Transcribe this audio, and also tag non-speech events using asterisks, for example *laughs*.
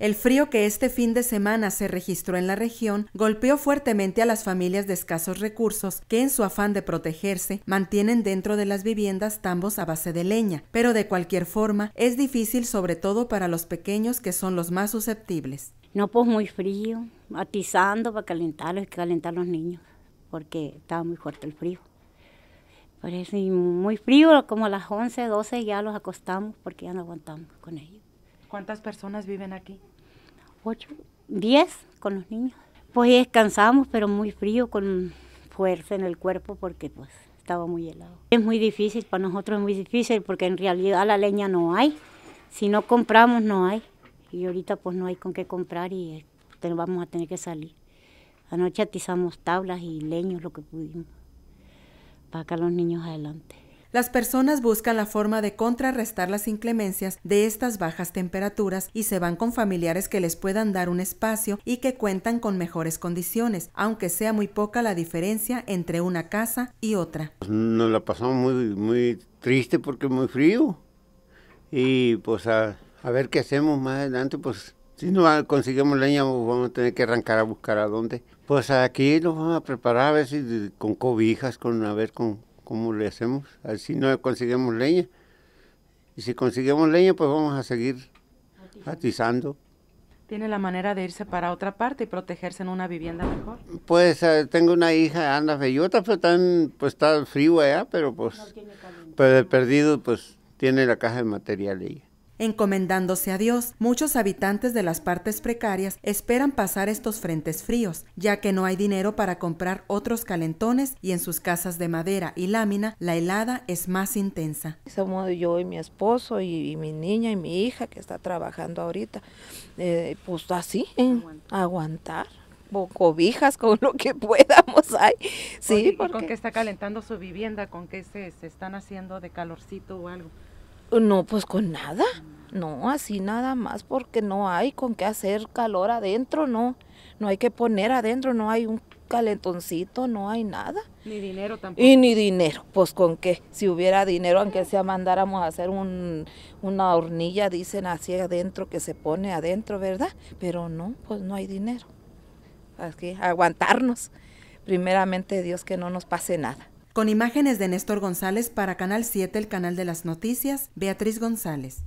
El frío que este fin de semana se registró en la región golpeó fuertemente a las familias de escasos recursos que en su afán de protegerse mantienen dentro de las viviendas tambos a base de leña, pero de cualquier forma es difícil sobre todo para los pequeños que son los más susceptibles. No, pues muy frío, atizando para calentarlos y calentar los niños, porque estaba muy fuerte el frío. Por muy frío, como a las 11, 12 ya los acostamos porque ya no aguantamos con ellos. ¿Cuántas personas viven aquí? Ocho, 10 con los niños. Pues descansamos, pero muy frío, con fuerza en el cuerpo, porque pues estaba muy helado. Es muy difícil, para nosotros es muy difícil, porque en realidad la leña no hay. Si no compramos, no hay. Y ahorita pues no hay con qué comprar y eh, vamos a tener que salir. Anoche atizamos tablas y leños, lo que pudimos, para que los niños adelante. Las personas buscan la forma de contrarrestar las inclemencias de estas bajas temperaturas y se van con familiares que les puedan dar un espacio y que cuentan con mejores condiciones, aunque sea muy poca la diferencia entre una casa y otra. Pues, nos la pasamos muy, muy triste porque es muy frío y pues a, ver qué hacemos más adelante, pues si no conseguimos leña pues, vamos a tener que arrancar a buscar a dónde. Pues aquí nos vamos a preparar a ver si con cobijas, con a ver con ¿Cómo le hacemos? Ah, si no conseguimos leña. Y si conseguimos leña, pues vamos a seguir atizando. ¿Tiene la manera de irse para otra parte y protegerse en una vivienda mejor? Pues eh, tengo una hija, anda bellota, pero tan, pues está frío allá, pero pues, perdido, pues tiene la caja de material ella encomendándose a Dios. Muchos habitantes de las partes precarias esperan pasar estos frentes fríos, ya que no hay dinero para comprar otros calentones y en sus casas de madera y lámina la helada es más intensa. Somos yo y mi esposo y, mi niña y mi hija que está trabajando ahorita, eh, pues así, en aguantar cobijas con lo que *laughs* podamos hay. Sí, porque... con qué está calentando su vivienda, con que se están haciendo de calorcito o algo. No, pues con nada. No, así nada más porque no hay con qué hacer calor adentro, no. No hay que poner adentro, no hay un calentoncito, no hay nada. Ni dinero tampoco. Y ni dinero, pues con qué. Si hubiera dinero, aunque sea mandáramos a hacer una hornilla, dicen así adentro, que se pone adentro, ¿verdad? Pero no, pues no hay dinero. Así, aguantarnos. Primeramente Dios que no nos pase nada. Con imágenes de Néstor González para Canal 7, el canal de las noticias, Beatriz González.